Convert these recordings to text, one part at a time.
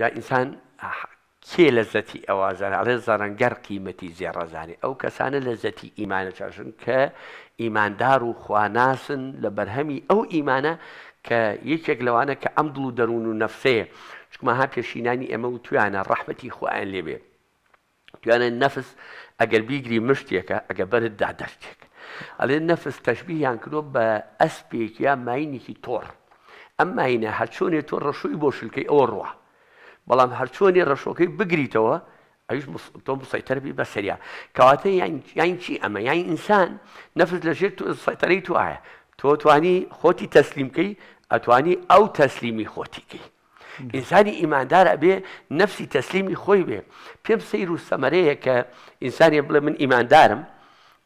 جا ئینسان کێ لە زەتی ئەوازان ئەڵێ زەرەنگەر قیمەتی زێڕەزانانی ئەو کەسانە لە زەتی ئیمانە چاشن کە ئیماندار و خواناسن لە بەرهەمی ئەو ئیمانە کە یەکێک لەوانە کە ئەم دڵ و دەروون و نەفسەیە چکمە ها پێشینانی ئەمە و توانە ڕەحمەتی خوۆیان لێبێ توانە نەفس ئەگەر بیگری مشتێکە ئەگە بەرت دادەشتێک ئەڵێ نەفس تەشببییان کردۆ بە ئەسپێک یا ماینێکی تۆڕ ئەم ماینە هەچۆنێت تۆ ڕەشووی بۆ شلکەی ئەوە ڕوە بەڵام هەرچۆنی ڕەشۆکەی بگریتەوە ئەوش تۆ مسەیتەربی بە سەریا کەواتە یان چی ئەمە یان ئینسان نەفرز لە ژێر سەتەرەی تو ئاە تۆ توانی خۆتی تەسلیمکەی ئەتوانی ئەو تەسلیمی خۆتیکەی ئینسانی ئیماندارە بێ نەفسی تەسلیمی خۆی بێ پێم سەیر و سەمەرەیە کە ئینسانی بڵێ من ئیماندارم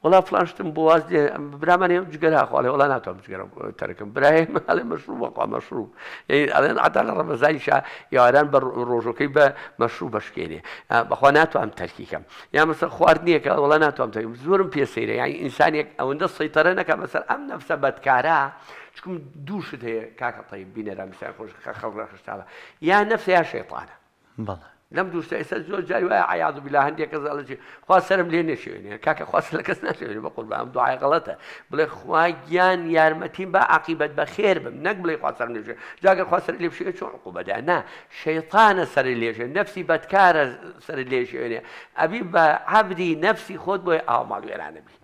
ولا فلان شتم بواز دي برا جغرا خالي ولا ناتو جغرا تركم ابراهيم على مشروب وقع مشروب يعني على حتى على رمزاي شا يا ران بالروجو كي مشروب بشكيني اخوا ناتهم تركيكم يعني مثلا خواردني ناتو ام تركيكم زورم بيسيره يعني انسان او عنده سيطره نك مثلا ام نفسه بدكاره چکم دووشت كاك طيب تەی بینەرا میسان خوش خەڵ ڕخشتاوە يا نەفس یا شێطانە نەمدوشتە دوست زۆر جاری وایە و بلا هەندێک کەس لە چی خوا سرم لێ نەشێنێ يعني. کاکە خواست لە کەس نشێنێ بە قوربان ئەم دوعای غەڵەتە بڵێ خوا گیان یارمەتیم با عقیبەت بە خێر بم نەک بڵێ خوا سەر نێژێ جاگەر خوا سەر لێ بشێ چۆن عقوبەدا نا شەیطانە سەر سر نەفسی بەدکارە سەر لێژێنێ ئەبی بە عەبدی نەفسی خۆت بۆی ئاو ماڵ وێرانە بی.